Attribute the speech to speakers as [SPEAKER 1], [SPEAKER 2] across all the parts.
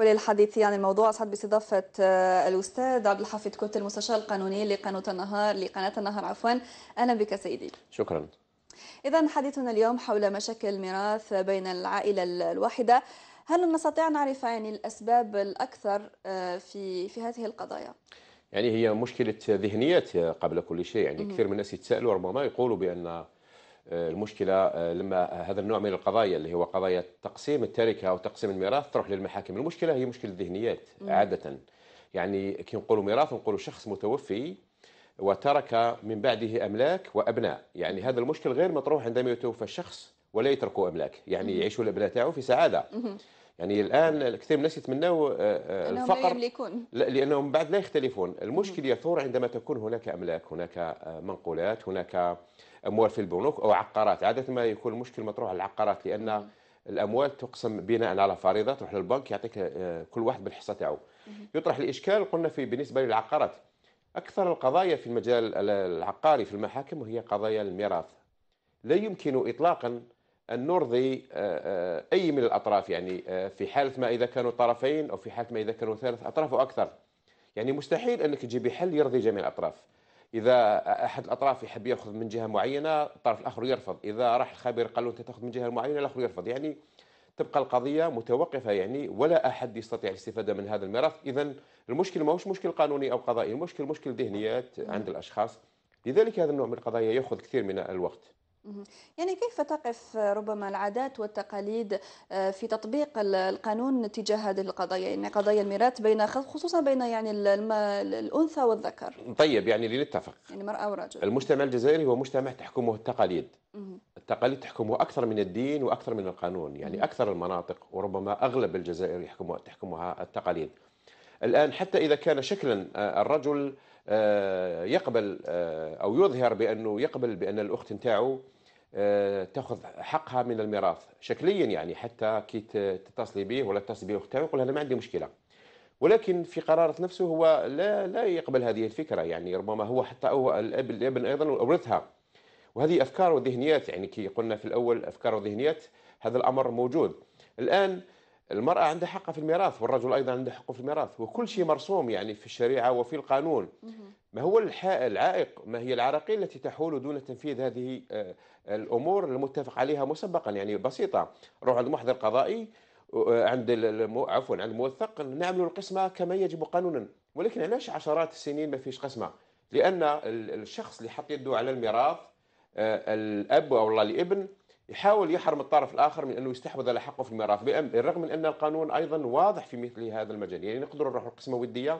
[SPEAKER 1] وللحديث عن يعني الموضوع اسعد باستضافه آه، الاستاذ عبد الحفيظ كوت المستشار القانوني لقناه النهار لقناه النهار عفوا اهلا بك سيدي شكرا اذا حديثنا اليوم حول مشاكل الميراث بين العائله الواحده هل نستطيع أن نعرف يعني الاسباب الاكثر آه، في في هذه القضايا
[SPEAKER 2] يعني هي مشكله ذهنيات قبل كل شيء يعني كثير من الناس يتساءلوا ربما يقولوا بان آه، المشكله آه، لما هذا النوع من القضايا اللي هو قضايا تقسيم التركه او تقسيم الميراث تروح للمحاكم المشكله هي مشكله الذهنيات عاده يعني كي نقولوا ميراث نقولوا شخص متوفي وترك من بعده املاك وابناء يعني هذا المشكل غير مطروح عندما يتوفى الشخص ولا يتركوا املاك يعني يعيشوا الابناء تاعو في سعاده يعني الان كثير من الناس يتمنوا آه، الفقر لا يملكون لانهم بعد لا يختلفون المشكل يثور عندما تكون هناك املاك هناك منقولات هناك اموال في البنوك او عقارات عاده ما يكون المشكل مطروح على العقارات لان الاموال تقسم بناء على فريضه تروح للبنك يعطيك آه، كل واحد بالحصه تاعو يطرح الاشكال قلنا في بالنسبه للعقارات اكثر القضايا في المجال العقاري في المحاكم هي قضايا الميراث لا يمكن اطلاقا ان نرضي آه، آه، اي من الاطراف يعني في حاله ما اذا كانوا طرفين او في حاله ما اذا كانوا ثلاث اطراف واكثر يعني مستحيل انك تجيبي حل يرضي جميع الاطراف اذا احد الاطراف يحب ياخذ من جهه معينه الطرف الاخر يرفض اذا راح الخبير قال له انت تاخذ من جهه معينه الاخر يرفض يعني تبقى القضية متوقفة يعني ولا أحد يستطيع الاستفادة من هذا الميراث إذا المشكل ماهوش مشكل قانوني أو قضائي المشكل مشكل ذهنيات عند الأشخاص لذلك هذا النوع من القضايا يأخذ كثير من الوقت
[SPEAKER 1] يعني كيف تقف ربما العادات والتقاليد آه، في تطبيق القانون تجاه هذه القضايا يعني قضايا الميراث بين خصوصا بين يعني الانثى والذكر
[SPEAKER 2] طيب يعني لنتفق
[SPEAKER 1] يعني مرأة ورجل المجتمع
[SPEAKER 2] الجزائري هو مجتمع تحكمه التقاليد التقاليد تحكمه اكثر من الدين واكثر من القانون يعني اكثر المناطق وربما اغلب الجزائر يحكمها تحكمها التقاليد الان حتى اذا كان شكلا آه، الرجل آه، يقبل آه، او يظهر بانه يقبل بان الاخت نتاعو آه، تاخذ حقها من الميراث شكليا يعني حتى كي تتصلي به ولا تتصلي به اختها يقول انا ما عندي مشكله ولكن في قرارة نفسه هو لا لا يقبل هذه الفكره يعني ربما هو حتى هو الاب الابن ايضا اورثها وهذه افكار وذهنيات يعني كي قلنا في الاول افكار وذهنيات هذا الامر موجود الان المرأة عندها حق في الميراث والرجل أيضا عنده حق في الميراث وكل شيء مرسوم يعني في الشريعة وفي القانون ما هو العائق ما هي العراقيل التي تحول دون تنفيذ هذه آه، الأمور المتفق عليها مسبقا يعني بسيطة روح عند المحضر القضائي آه، عند المو... عفوا عند الموثق نعمل القسمة كما يجب قانونا ولكن علاش عشرات السنين ما فيش قسمة لأن الشخص اللي حط يده على الميراث آه، الأب أو الله يحاول يحرم الطرف الاخر من انه يستحوذ على حقه في الميراث بالرغم من ان القانون ايضا واضح في مثل هذا المجال يعني نقدروا نروحوا لقسمه وديه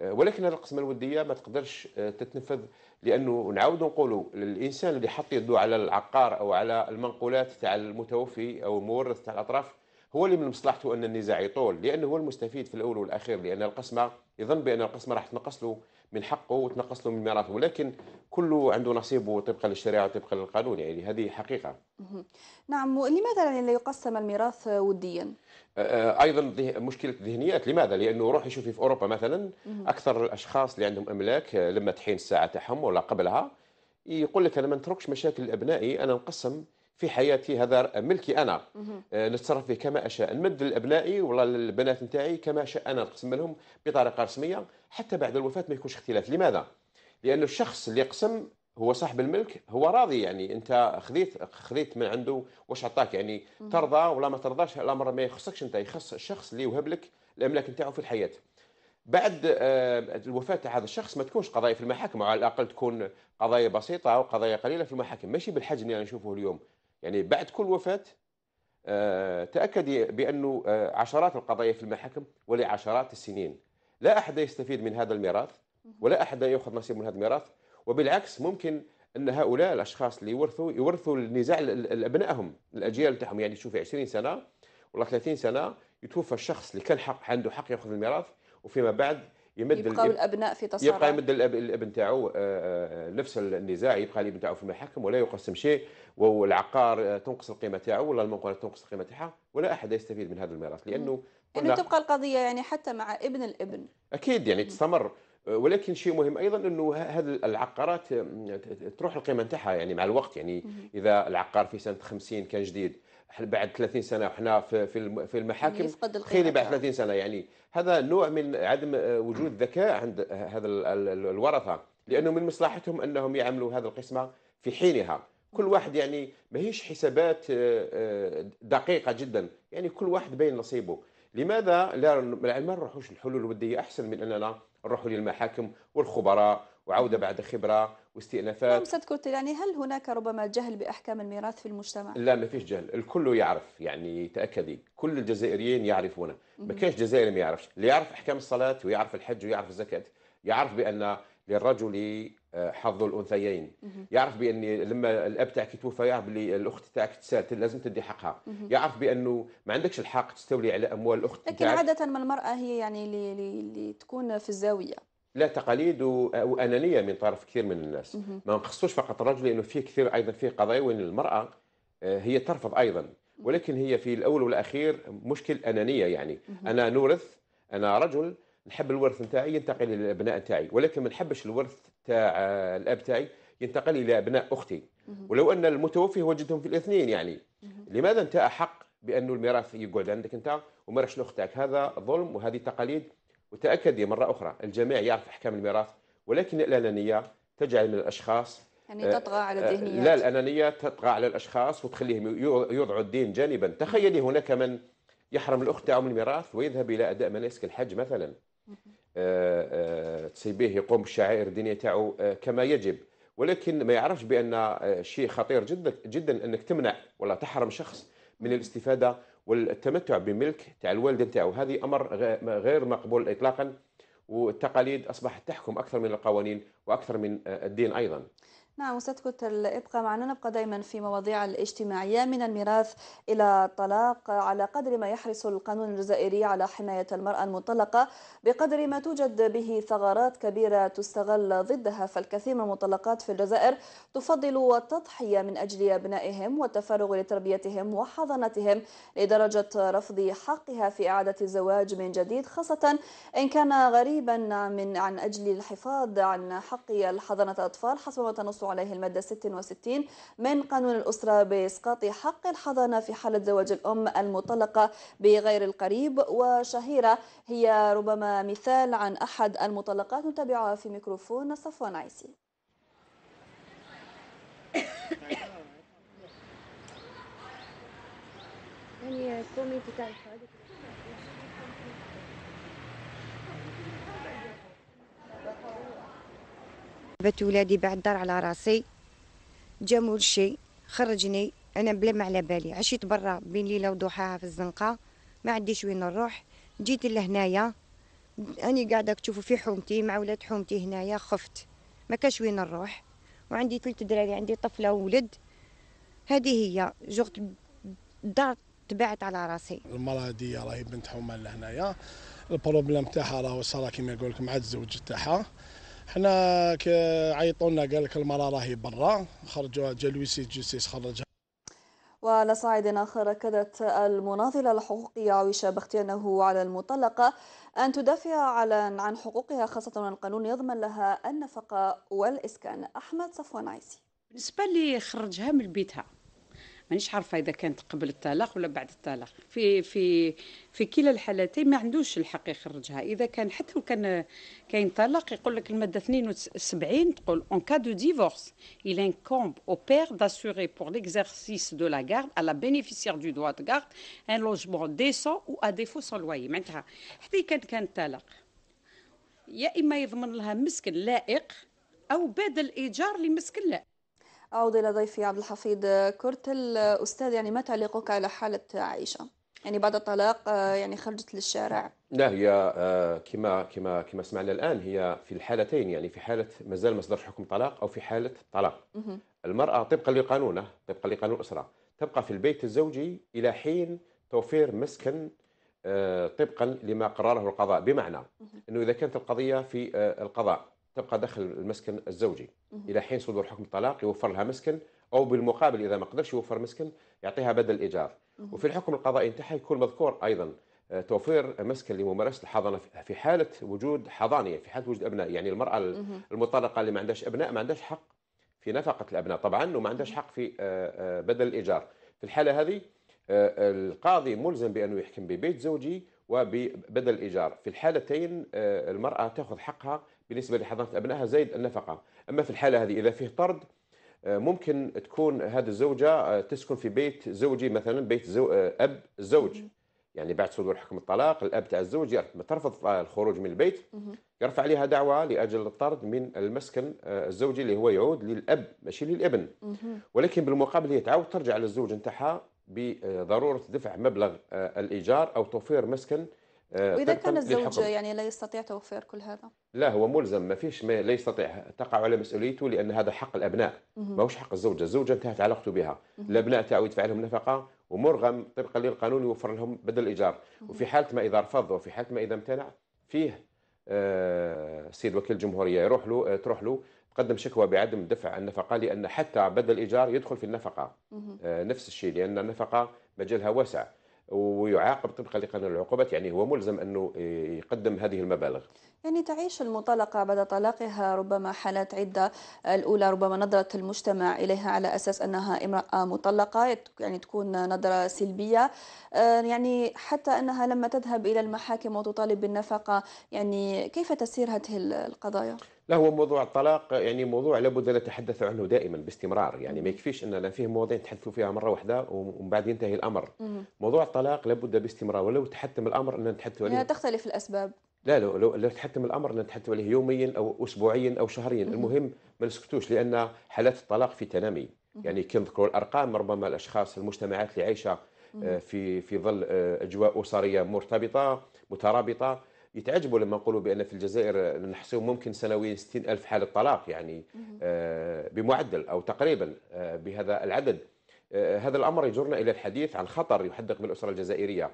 [SPEAKER 2] آه، ولكن هذه القسمه الوديه ما تقدرش آه، تتنفذ لانه نعاودوا نقولوا الانسان اللي حط يده على العقار او على المنقولات تاع المتوفي او المورث تاع الاطراف هو اللي من مصلحته ان النزاع يطول لانه هو المستفيد في الاول والاخير لان القسمه يظن بان القسمه راح تنقص له من حقه وتنقص له من ميراثه ولكن كله عنده نصيبه طبقا للشريعه وطبقا للقانون يعني هذه حقيقه.
[SPEAKER 1] نعم ولماذا يعني لا يقسم الميراث وديا؟
[SPEAKER 2] ايضا مشكله ذهنيات لماذا؟ لانه روحي شوفي في اوروبا مثلا اكثر الاشخاص اللي عندهم املاك لما تحين الساعه تاعهم ولا قبلها يقول لك انا ما نتركش مشاكل لابنائي انا نقسم في حياتي هذا ملكي انا آه، نتصرف فيه كما اشاء نمد لابنائي ولا للبنات نتاعي كما اشاء انا نقسم لهم بطريقه رسميه حتى بعد الوفاه ما يكونش اختلاف لماذا لان الشخص اللي يقسم هو صاحب الملك هو راضي يعني انت خذيت خذيت من عنده واش عطاك يعني ترضى ولا ما ترضاش الامر ما يخصكش انت يخص الشخص اللي وهب لك الاملاك نتاعو في الحياه بعد آه، الوفاه تاع هذا الشخص ما تكونش قضايا في المحاكم على الاقل تكون قضايا بسيطه او قضايا قليله في المحاكم ماشي بالحجم اللي يعني نشوفه اليوم يعني بعد كل وفاة آه، تأكدي بأنه آه، عشرات القضايا في المحاكم ولعشرات السنين لا أحد يستفيد من هذا الميراث ولا أحد يأخذ نصيب من هذا الميراث وبالعكس ممكن أن هؤلاء الأشخاص اللي يورثوا يورثوا النزاع لأبنائهم الأجيال تاعهم يعني شوفي 20 سنة ولا 30 سنة يتوفى الشخص اللي كان حق عنده حق يأخذ الميراث وفيما بعد يمد الاب...
[SPEAKER 1] الابناء في تصارع يبقى يمد
[SPEAKER 2] الابن تاعو آه، آه، آه، نفس النزاع يبقى الابن تاعو في المحاكم ولا يقسم شيء والعقار تنقص القيمه تاعو ولا المنقوله تنقص القيمه تاعها ولا احد يستفيد من هذا الميراث لانه يعني تبقى
[SPEAKER 1] القضيه يعني حتى مع ابن الابن
[SPEAKER 2] اكيد يعني تستمر ولكن شيء مهم ايضا انه هذه العقارات تروح القيمه نتاعها يعني مع الوقت يعني اذا العقار في سنه 50 كان جديد بعد 30 سنه وحنا في في المحاكم خيري بعد 30 سنه يعني هذا نوع من عدم آه، وجود ذكاء عند هذا الورثه لانه من مصلحتهم انهم يعملوا هذا القسمه في حينها كل واحد يعني ماهيش حسابات آه، آه، دقيقه جدا يعني كل واحد بين نصيبه لماذا لا ما نروحوش الحلول الوديه احسن من اننا نروحوا للمحاكم والخبراء وعوده بعد خبره واستئنافات
[SPEAKER 1] نعم كوتي يعني هل هناك ربما جهل باحكام الميراث في المجتمع؟
[SPEAKER 2] لا ما فيش جهل، الكل يعرف يعني تاكدي كل الجزائريين يعرفونه، ما كانش جزائري ما يعرفش، اللي يعرف احكام الصلاه ويعرف الحج ويعرف الزكاه، يعرف بان للرجل آه، حظ الانثيين يعرف بان لما الاب تاعك يتوفى يعرف بلي الاخت تاعك تسالت لازم تدي حقها يعرف بانه ما عندكش الحق تستولي على اموال الاخت لكن عاده
[SPEAKER 1] ما المراه هي يعني اللي تكون في الزاويه
[SPEAKER 2] لا تقاليد وانانيه من طرف كثير من الناس ما نخصوش فقط الرجل لانه فيه كثير ايضا فيه قضايا وين المراه آه، هي ترفض ايضا ولكن هي في الاول والاخير مشكل انانيه يعني انا نورث انا رجل نحب الورث نتاعي ينتقل الى الابناء نتاعي ولكن ما نحبش الورث تاع آه، الاب تاعي ينتقل الى ابناء اختي ولو ان المتوفي هو جدهم في الاثنين يعني لماذا انت احق بانه الميراث يقعد عندك انت وما راحش لاختك هذا ظلم وهذه تقاليد وتاكد مره اخرى الجميع يعرف احكام الميراث ولكن الانانيه تجعل من الاشخاص يعني تطغى على آه، آه، الذهنيات لا الانانيه تطغى على الاشخاص وتخليهم يوضعوا الدين جانبا تخيلي هناك من يحرم الاخت تاعو من الميراث ويذهب الى اداء مناسك الحج مثلا تسيبيه آه، يقوم بالشعائر الدينيه تاعو كما يجب ولكن ما يعرفش بان شيء خطير جدا جدا انك تمنع ولا تحرم شخص من الاستفاده والتمتع بملك تاع الوالده نتاعو هذه امر غير مقبول اطلاقا والتقاليد اصبحت تحكم اكثر من القوانين واكثر من آه، الدين ايضا
[SPEAKER 1] نعم أستاذ كتل ابقى معنا نبقى دائما في مواضيع الاجتماعية من الميراث إلى الطلاق على قدر ما يحرص القانون الجزائري على حماية المرأة المطلقة بقدر ما توجد به ثغرات كبيرة تستغل ضدها فالكثير من المطلقات في الجزائر تفضل التضحية من أجل أبنائهم والتفرغ لتربيتهم وحضانتهم لدرجة رفض حقها في إعادة الزواج من جديد خاصة إن كان غريبا من عن أجل الحفاظ عن حق الحضانة الأطفال حسب ما تنص عليه المادة 66 من قانون الأسرة بإسقاط حق الحضانة في حالة زواج الأم المطلقة بغير القريب وشهيرة هي ربما مثال عن أحد المطلقات نتابعها في ميكروفون صفوان عيسي يعني قومي بتاع جابت ولادي بعد دار على راسي جامو مرشي خرجني انا بلا ما على بالي عشيت برا بين ليله وضحاها في الزنقه ما عنديش وين نروح جيت لهنايا اني قاعده تشوفوا في حومتي مع ولاد حومتي هنايا خفت ما كاش وين نروح وعندي ثلاث دراري عندي طفله وولد هذه هي جوغت الدار تبعت على راسي
[SPEAKER 2] المراه دي راهي بنت حومه لهنايا البروبليم تاعها راهو صرا كيما يقول لك مع الزوج تاعها حنا لنا قال لك المراه راهي برا خرجوا جلوسي جوستيس خرجها
[SPEAKER 1] وعلى صعيد آخر أكدت المناضلة الحقوقية عويشة بختيانه على المطلقة أن تدافع عن حقوقها خاصة القانون يضمن لها النفقة والإسكان أحمد صفوان عيسي بالنسبة لي خرجها من بيتها مانيش عارفه اذا كانت قبل الطلاق ولا بعد الطلاق في في في كلا الحالتين ما عندوش الحق يخرجها اذا كان حتى لو كان كاين طلاق يقول لك الماده 72 تقول اون كا دو ديفورس il incombe au père d'assurer pour l'exercice de la garde à la bénéficiaire du droit de garde un logement décent ou à défaut son loyer معناتها حتى كان كان طلاق يا اما يضمن لها مسكن لائق او بدل ايجار لمسكن لائق أعود إلى ضيفي عبد الحفيظ كرتل أستاذ يعني ما تعليقك على حالة عائشة؟ يعني بعد الطلاق آه، يعني خرجت للشارع
[SPEAKER 2] لا هي آه، كما كما كما سمعنا الان هي في الحالتين يعني في حاله مازال مصدر حكم طلاق او في حاله طلاق المراه طبقا لقانونه طبقا لقانون الاسره تبقى في البيت الزوجي الى حين توفير مسكن آه، طبقا لما قرره القضاء بمعنى انه اذا كانت القضيه في القضاء تبقى داخل المسكن الزوجي الى حين صدور حكم الطلاق يوفر لها مسكن او بالمقابل اذا ما قدرش يوفر مسكن يعطيها بدل الايجار وفي الحكم القضائي نتاعها يكون مذكور ايضا آه، توفير مسكن لممارسه الحضانه في حاله وجود حضانيه في حاله وجود ابناء يعني المراه المطلقه اللي ما عندهاش ابناء ما عندهاش حق في نفقه الابناء طبعا وما عندهاش حق في آه، آه، بدل الايجار في الحاله هذه القاضي ملزم بانه يحكم ببيت زوجي وبدل الإيجار في الحالتين آه، المرأة تأخذ حقها بالنسبة لحضانة أبنائها زائد النفقة أما في الحالة هذه إذا فيه طرد آه، ممكن تكون هذه الزوجة آه، تسكن في بيت زوجي مثلا بيت زو... أب الزوج يعني بعد صدور حكم الطلاق الأب تاع الزوج ترفض الخروج من البيت يرفع عليها دعوة لأجل الطرد من المسكن الزوجي اللي هو يعود للأب ماشي للابن ولكن بالمقابل هي تعاود ترجع للزوج نتاعها بضروره دفع مبلغ آه، الايجار او توفير مسكن آه، واذا كان الزوج يعني
[SPEAKER 1] لا يستطيع توفير كل هذا
[SPEAKER 2] لا هو ملزم ما فيش ما لا يستطيع تقع على مسؤوليته لان هذا حق الابناء ماهوش حق الزوجه الزوجه انتهت علاقته بها الابناء تاعو يدفع لهم نفقه ومرغم طبقا للقانون يوفر لهم بدل الايجار وفي حاله ما اذا رفض وفي حاله ما اذا امتنع فيه السيد آه، وكيل الجمهوريه يروح له تروح له قدم شكوى بعدم دفع النفقه لان حتى بدل الايجار يدخل في النفقه آه، نفس الشيء لان النفقه مجالها واسع ويعاقب طبقا لقانون العقوبات يعني هو ملزم انه يقدم هذه المبالغ.
[SPEAKER 1] يعني تعيش المطلقه بعد طلاقها ربما حالات عده، الاولى ربما نظره المجتمع اليها على اساس انها امراه مطلقه يعني تكون نظره سلبيه، آه، يعني حتى انها لما تذهب الى المحاكم وتطالب بالنفقه يعني كيف تسير هذه القضايا؟
[SPEAKER 2] لا هو موضوع الطلاق يعني موضوع لابد أن نتحدث عنه دائما باستمرار يعني ما يكفيش أننا فيه مواضيع نتحدثوا فيها مرة واحدة ومن بعد ينتهي الأمر مم. موضوع الطلاق لابد باستمرار ولو تحتم الأمر أن نتحدث عليه
[SPEAKER 1] تختلف الأسباب
[SPEAKER 2] لا لو لو, لو تحتم الامر ان نتحدث عليه يوميا او اسبوعيا او شهريا مم. المهم ما نسكتوش لان حالات الطلاق في تنامي مم. يعني كي نذكروا الارقام ربما الاشخاص المجتمعات اللي عايشه آه، في في ظل آه، اجواء اسريه مرتبطه مترابطه يتعجبوا لما نقولوا بان في الجزائر نحسب ممكن سنويا 60 الف حاله طلاق يعني آه، بمعدل او تقريبا آه، بهذا العدد آه، هذا الامر يجرنا الى الحديث عن خطر يحدق بالاسره الجزائريه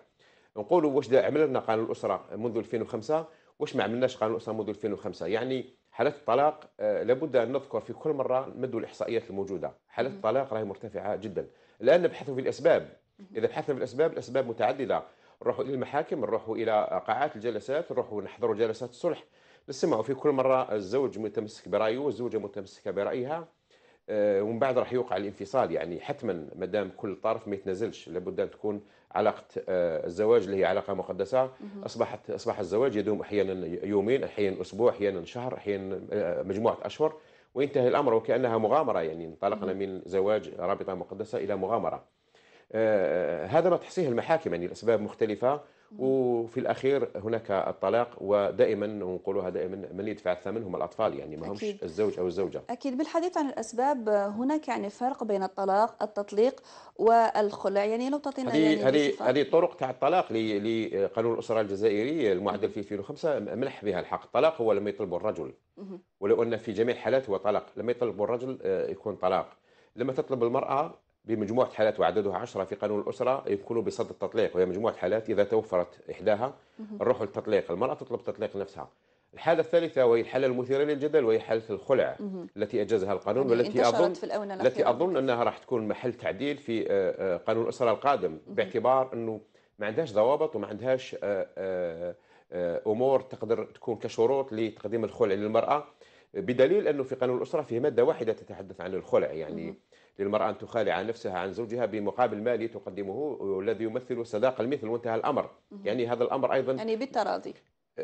[SPEAKER 2] نقولوا واش عملنا قانون الاسره منذ 2005 واش ما عملناش قانون الاسره منذ 2005 يعني حالات الطلاق لابد ان نذكر في كل مره نمدوا الاحصائيات الموجوده حالات الطلاق راهي مرتفعه جدا الان نبحث في الاسباب اذا بحثنا في الاسباب الاسباب متعدده نروحوا الى المحاكم نروحوا الى قاعات الجلسات نروحوا نحضروا جلسات الصلح نسمعوا في كل مره الزوج متمسك برايه والزوجه متمسكه برايها آه، ومن بعد راح يوقع الانفصال يعني حتما ما دام كل طرف ما يتنازلش لابد ان تكون علاقه آه، الزواج اللي هي علاقه مقدسه اصبحت اصبح الزواج يدوم احيانا يومين احيانا اسبوع احيانا شهر احيانا آه، مجموعه اشهر وينتهي الامر وكانها مغامره يعني انطلقنا من زواج رابطه مقدسه الى مغامره آه، هذا ما تحصيه المحاكم يعني الأسباب مختلفة وفي الاخير هناك الطلاق ودائما ونقولها دائما من يدفع الثمن هم الاطفال يعني ما همش الزوج او الزوجه
[SPEAKER 1] اكيد بالحديث عن الاسباب هناك يعني فرق بين الطلاق التطليق والخلع يعني لو تعطينا هذه يعني هذه هذه
[SPEAKER 2] الطرق تاع الطلاق لقانون الاسره الجزائري المعدل في 2005 منح بها الحق الطلاق هو لما يطلبه الرجل ولو ان في جميع الحالات هو طلاق لما يطلبه الرجل آه، يكون طلاق لما تطلب المراه بمجموعة حالات وعددها عشرة في قانون الأسرة يكونوا بصد التطليق وهي مجموعة حالات إذا توفرت إحداها نروح للتطليق المرأة تطلب تطليق نفسها الحالة الثالثة وهي الحالة المثيرة للجدل وهي حالة الخلع التي أجازها القانون يعني والتي أظن التي أظن أنها راح تكون محل تعديل في آه، آه، قانون الأسرة القادم باعتبار أنه ما عندهاش ضوابط وما عندهاش آه، أمور تقدر تكون كشروط لتقديم الخلع للمرأة بدليل أنه في قانون الأسرة فيه مادة واحدة تتحدث عن الخلع يعني للمرأة أن تخالع نفسها عن زوجها بمقابل مالي تقدمه والذي يمثل صداق المثل وانتهى الأمر يعني هذا الأمر أيضا يعني بالتراضي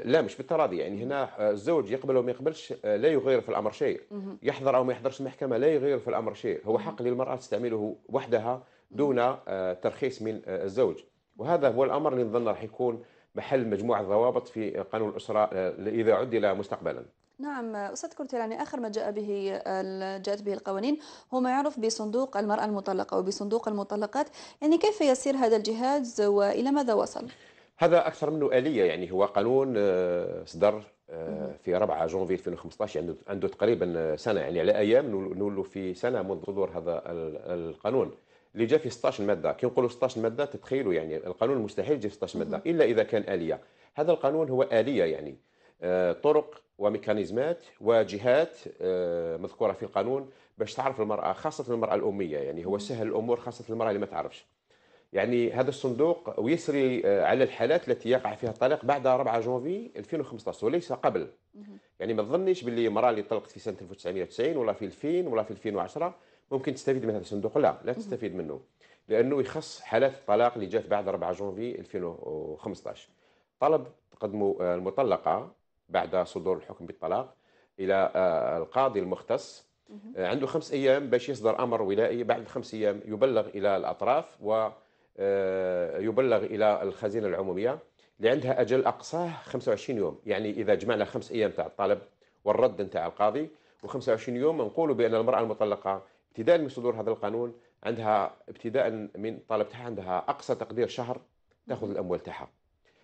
[SPEAKER 2] لا مش بالتراضي يعني هنا الزوج يقبل او ما يقبلش لا يغير في الامر شيء يحضر او ما يحضرش المحكمه لا يغير في الامر شيء هو حق للمراه تستعمله وحدها دون آه، ترخيص من آه، الزوج وهذا هو الامر اللي نظن راح يكون محل مجموعه ضوابط في قانون الاسره آه، اذا عدل مستقبلا
[SPEAKER 1] نعم أستاذ كرتي يعني آخر ما جاء به جاءت به القوانين هو ما يعرف بصندوق المرأة المطلقة وبصندوق المطلقات يعني كيف يسير هذا الجهاز وإلى ماذا وصل؟
[SPEAKER 2] هذا أكثر منه آلية يعني هو قانون آه، صدر آه، في 4 جونفي 2015 يعني عنده تقريبا آه، سنة يعني على أيام نولوا في سنة منذ صدور هذا القانون اللي جاء في 16 مادة كي نقولوا 16 مادة تتخيلوا يعني القانون مستحيل يجي في 16 مادة إلا إذا كان آلية هذا القانون هو آلية يعني آه، طرق وميكانيزمات وجهات آه، مذكوره في القانون باش تعرف المراه خاصه المراه الاميه يعني هو سهل الامور خاصه المراه اللي ما تعرفش يعني هذا الصندوق ويسري آه، على الحالات التي يقع فيها الطلاق بعد 4 جونفي 2015 وليس قبل يعني ما تظنيش باللي المراه اللي طلقت في سنه 1990 ولا في 2000 ولا في 2010 ممكن تستفيد من هذا الصندوق لا لا تستفيد منه لانه يخص حالات الطلاق اللي جات بعد 4 جونفي 2015 طلب تقدمه المطلقه بعد صدور الحكم بالطلاق الى آه، القاضي المختص آه، عنده خمس ايام باش يصدر امر ولائي بعد خمس ايام يبلغ الى الاطراف ويبلغ آه، الى الخزينه العموميه اللي عندها اجل اقصاه 25 يوم يعني اذا جمعنا خمس ايام تاع الطلب والرد نتاع القاضي و25 يوم نقولوا بان المراه المطلقه ابتداء من صدور هذا القانون عندها ابتداء من طالبتها عندها اقصى تقدير شهر تاخذ الاموال تاعها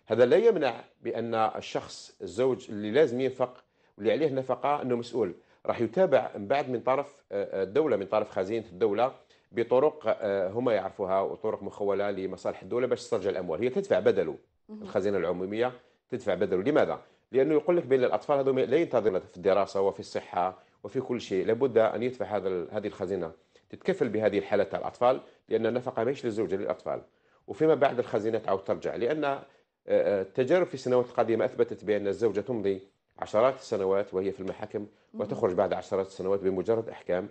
[SPEAKER 2] هذا لا يمنع بأن الشخص الزوج اللي لازم ينفق واللي عليه نفقة أنه مسؤول راح يتابع من بعد من طرف آه، آه، الدولة من طرف خزينة الدولة بطرق آه، هما يعرفوها وطرق مخولة لمصالح الدولة باش تسترجع الأموال هي تدفع بدله الخزينة العمومية تدفع بدله لماذا؟ لأنه يقول لك بأن الأطفال هذو لا ينتظرون في الدراسة وفي الصحة وفي كل شيء لابد أن يدفع هذا هذه الخزينة تتكفل بهذه الحالة تاع الأطفال لأن النفقة ماهيش للزوجة للأطفال وفيما بعد الخزينة تعاود ترجع لأن التجارب في السنوات القادمة أثبتت بأن الزوجة تمضي عشرات السنوات وهي في المحاكم وتخرج بعد عشرات السنوات بمجرد أحكام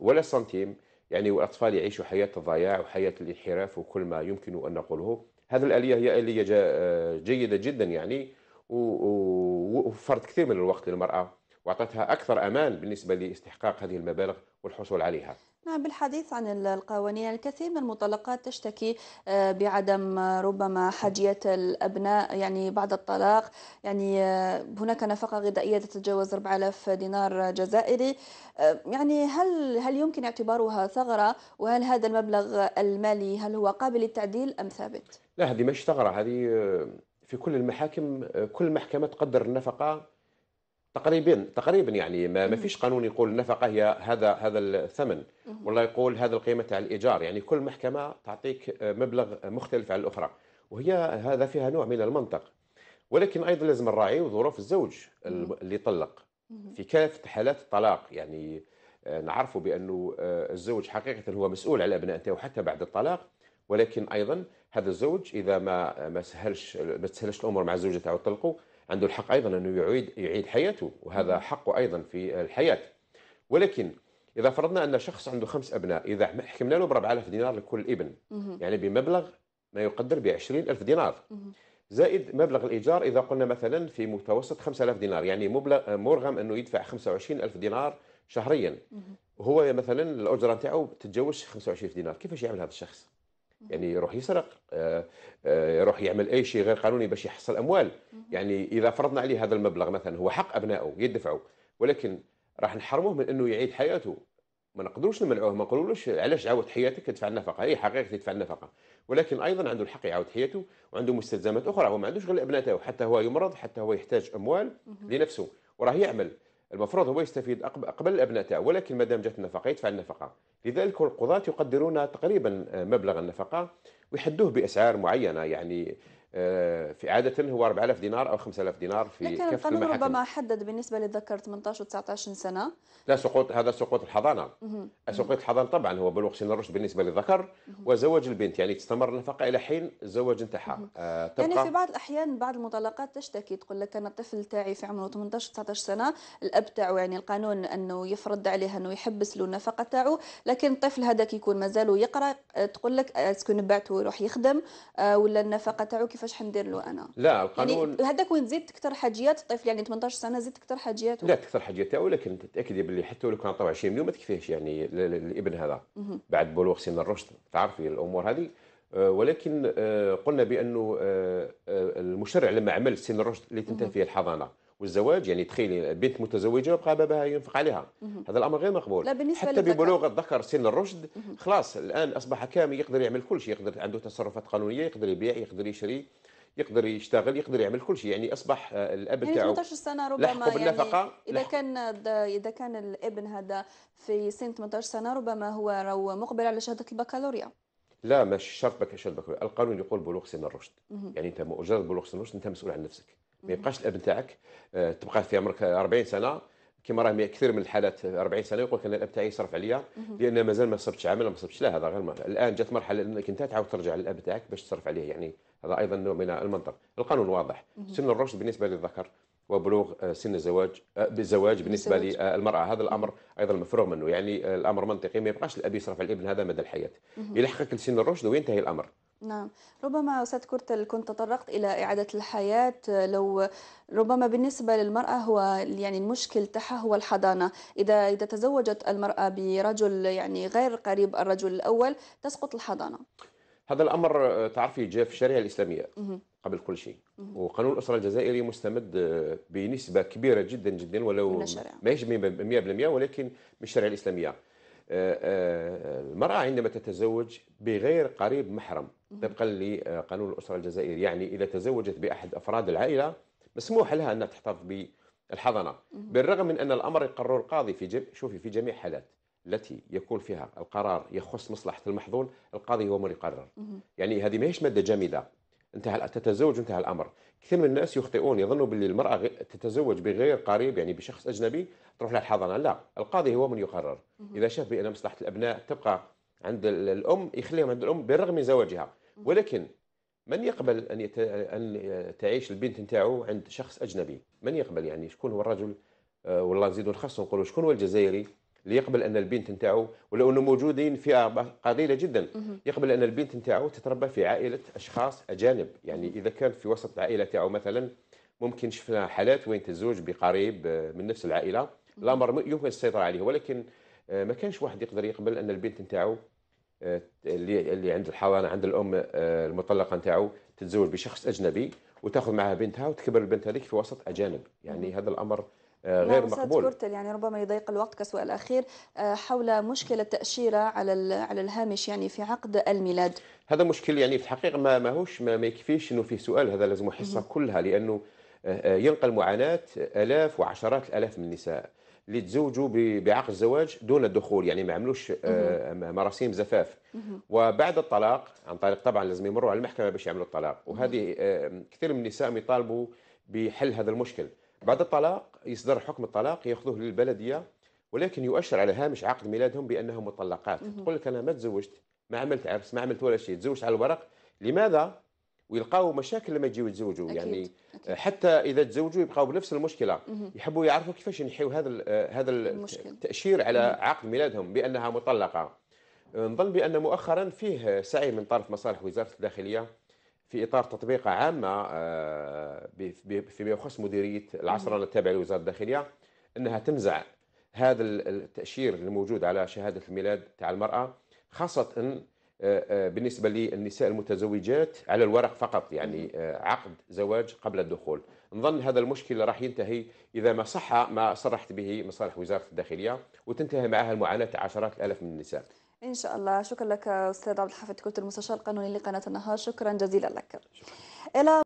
[SPEAKER 2] ولا سنتيم يعني والأطفال يعيشوا حياة الضياع وحياة الانحراف وكل ما يمكن أن نقوله هذه الآلية هي آلية جيدة جدا يعني ووفرت كثير من الوقت للمرأة وأعطتها أكثر أمان بالنسبة لاستحقاق هذه المبالغ والحصول عليها
[SPEAKER 1] نعم بالحديث عن القوانين الكثير من المطلقات تشتكي آه، بعدم ربما حاجية الأبناء يعني بعد الطلاق يعني آه، هناك نفقة غذائية تتجاوز 4000 دينار جزائري آه، يعني هل هل يمكن اعتبارها ثغرة وهل هذا المبلغ المالي هل هو قابل للتعديل أم ثابت؟
[SPEAKER 2] لا هذه مش ثغرة هذه في كل المحاكم كل محكمة تقدر النفقة تقريبا تقريبا يعني ما, ما فيش قانون يقول النفقه هي هذا هذا الثمن ولا يقول هذا القيمه تاع الايجار يعني كل محكمه تعطيك مبلغ مختلف عن الاخرى وهي هذا فيها نوع من المنطق ولكن ايضا لازم نراعي ظروف الزوج اللي طلق في كافه حالات الطلاق يعني آه، نعرفوا بانه آه، الزوج حقيقه هو مسؤول على ابناء نتاعو حتى بعد الطلاق ولكن ايضا هذا الزوج اذا ما ما سهلش ما تسهلش الامور مع الزوجه تاعو طلقوا عنده الحق أيضا أنه يعيد يعيد حياته وهذا نعم. حقه أيضا في الحياة ولكن إذا فرضنا أن شخص عنده خمس أبناء إذا حكمنا له ب 4000 دينار لكل ابن يعني بمبلغ ما يقدر ب 20000 دينار زائد مبلغ الإيجار إذا قلنا مثلا في متوسط 5000 دينار يعني مبلغ مرغم أنه يدفع 25000 دينار شهريا وهو مثلا الأجرة نتاعو تتجاوز 25000 دينار كيفاش يعمل هذا الشخص؟ يعني يروح يسرق آه، آه، يروح يعمل اي شيء غير قانوني باش يحصل اموال يعني اذا فرضنا عليه هذا المبلغ مثلا هو حق ابنائه يدفعوا ولكن راح نحرموه من انه يعيد حياته ما نقدروش نمنعوه ما نقولولوش علاش عاود حياتك تدفع النفقه هي إيه، حقيقه تدفع النفقه ولكن ايضا عنده الحق يعاود حياته وعنده مستلزمات اخرى هو ما عندوش غير ابناء حتى هو يمرض حتى هو يحتاج اموال لنفسه وراه يعمل المفروض هو يستفيد قبل الابناء تاعو ولكن مادام جات النفقه يدفع النفقه لذلك القضاة يقدرون تقريبا مبلغ النفقه ويحدوه باسعار معينه يعني آه، في عادة هو 4000 دينار أو 5000 دينار في لكن كافة القانون ربما
[SPEAKER 1] حدد بالنسبة للذكر 18 و 19 سنة
[SPEAKER 2] لا سقوط هذا سقوط الحضانة سقوط الحضانة طبعا هو بلوغ سن الرشد بالنسبة للذكر وزواج البنت يعني تستمر النفقة إلى حين الزواج انتهى آه يعني في بعض
[SPEAKER 1] الأحيان بعض المطلقات تشتكي تقول لك أنا الطفل تاعي في عمره 18 19 سنة الأب تاعو يعني القانون أنه يفرض عليه أنه يحبس له النفقة تاعو لكن الطفل هذاك يكون مازال يقرأ آه، تقول لك اسكو نبعته يروح يخدم آه ولا النفقة تاعو كيفاش كيفاش حندير له انا
[SPEAKER 2] لا يعني القانون يعني
[SPEAKER 1] هذاك وين زيد تكثر حاجيات الطفل يعني 18 سنه زيد تكثر حاجياته لا
[SPEAKER 2] تكثر حاجياته ولكن تاكدي باللي حتى لو كان عطاو 20 مليون ما تكفيهش يعني الابن هذا مه. بعد بلوغ سن الرشد تعرفي الامور هذه آه، ولكن آه، قلنا بانه آه، المشرع لما عمل سن الرشد اللي تنتهي فيه الحضانه والزواج يعني تخيلي بنت متزوجه وبقى باباها ينفق عليها هذا الامر غير مقبول لا بالنسبة حتى ببلوغ الذكر سن الرشد خلاص الان اصبح كامل يقدر يعمل كل شيء يقدر عنده تصرفات قانونيه يقدر يبيع يقدر يشري يقدر يشتغل يقدر يعمل كل شيء يعني اصبح آه، الاب يعني تاعو 18
[SPEAKER 1] سنه ربما يعني اذا كان اذا كان الابن هذا في سن 18 سنه ربما هو رو مقبل على شهاده البكالوريا
[SPEAKER 2] لا مش شرط شهاده البكالوريا القانون يقول بلوغ سن الرشد يعني انت مجرد بلوغ سن الرشد انت مسؤول عن نفسك ما يبقاش الاب نتاعك آه، تبقى في عمرك 40 سنه كما راه كثير من الحالات 40 سنه يقول لك انا الاب تاعي يصرف عليا لان مازال ما صبتش عمل ما صبتش لا هذا غير ما. الان جات مرحله انك انت تعاود ترجع للاب تاعك باش تصرف عليه يعني هذا ايضا نوع من المنطق القانون واضح سن الرشد بالنسبه للذكر وبلوغ آه، سن الزواج آه، بالزواج بالنسبه للمراه هذا الامر ايضا مفروغ منه يعني الامر منطقي ما يبقاش الاب يصرف على الابن هذا مدى الحياه يلحقك لسن الرشد وينتهي الامر
[SPEAKER 1] نعم ربما أستاذ كرتل كنت تطرقت إلى إعادة الحياة آه، لو ربما بالنسبة للمرأة هو يعني المشكل تاعها هو الحضانة إذا إذا تزوجت المرأة برجل يعني غير قريب الرجل الأول تسقط الحضانة
[SPEAKER 2] هذا الأمر آه، تعرفي جاء في الشريعة الإسلامية قبل كل شيء وقانون الأسرة الجزائري مستمد آه، بنسبة كبيرة جدا جدا ولو ماهيش 100% ولكن من الشريعة الإسلامية المرأة عندما تتزوج بغير قريب محرم طبقا لقانون الاسره الجزائري يعني اذا تزوجت باحد افراد العائله مسموح لها انها تحتفظ بالحضانه بالرغم من ان الامر يقرر القاضي في جم... شوفي في جميع الحالات التي يكون فيها القرار يخص مصلحه المحظون القاضي هو من يقرر يعني هذه ماهيش ماده جامده انتهى تتزوج وانتهى الامر كثير من الناس يخطئون يظنوا باللي المراه تتزوج بغير قريب يعني بشخص اجنبي تروح لها الحضانه لا القاضي هو من يقرر اذا شاف بان مصلحه الابناء تبقى عند الام يخليهم عند الام بالرغم من زواجها ولكن من يقبل ان يت... ان تعيش البنت نتاعو عند شخص اجنبي من يقبل يعني شكون هو الرجل آه، والله نزيدو نخصو نقولوا شكون هو الجزائري اللي يقبل ان البنت نتاعو ولو انه موجودين فئه قليله جدا يقبل ان البنت نتاعو تتربى في عائله اشخاص اجانب يعني اذا كان في وسط العائله تاعو مثلا ممكن شفنا حالات وين تزوج بقريب آه، من نفس العائله الامر يمكن السيطره عليه ولكن آه، ما كانش واحد يقدر يقبل ان البنت نتاعو آه، اللي اللي عند الحضانه عند الام آه، المطلقه نتاعو تتزوج بشخص اجنبي وتاخذ معها بنتها وتكبر البنت هذيك في وسط اجانب يعني هذا الامر آه، نعم، غير مقبول كورتل
[SPEAKER 1] يعني ربما يضيق الوقت كسؤال الاخير حول مشكله التاشيره على على الهامش يعني في عقد الميلاد
[SPEAKER 2] هذا مشكل يعني في الحقيقه ما ماهوش ما, ما يكفيش انه فيه سؤال هذا لازم حصه كلها لانه ينقل معاناه الاف وعشرات الالاف من النساء اللي تزوجوا بعقد الزواج دون الدخول يعني ما عملوش آه، مراسيم زفاف وبعد الطلاق عن طريق طبعا لازم يمروا على المحكمه باش يعملوا الطلاق وهذه آه، كثير من النساء يطالبوا بحل هذا المشكل بعد الطلاق يصدر حكم الطلاق ياخذوه للبلديه ولكن يؤشر على هامش عقد ميلادهم بانهم مطلقات تقول لك انا ما تزوجت ما عملت عرس ما عملت ولا شيء تزوجت على الورق لماذا ويلقاو مشاكل لما يجيو يتزوجوا يعني حتى اذا تزوجوا يبقاو بنفس المشكله يحبوا يعرفوا كيفاش ينحيوا هذا هذا التاشير على عقد ميلادهم بانها مطلقه نظن بان مؤخرا فيه سعي من طرف مصالح وزاره الداخليه في اطار تطبيق عامه آه، فيما يخص مديريه العصرنه التابعه لوزاره الداخليه انها تنزع هذا التاشير الموجود على شهاده الميلاد تاع المراه خاصه آه، آه، بالنسبة للنساء المتزوجات على الورق فقط يعني آه، عقد زواج قبل الدخول نظن هذا المشكل راح ينتهي إذا ما صح ما صرحت به مصالح وزارة الداخلية وتنتهي معها المعاناة عشرات الألف من النساء
[SPEAKER 1] إن شاء الله شكرا لك أستاذ عبد الحفيظ كنت المستشار القانوني لقناة النهار شكرا جزيلا لك شكرا. إلى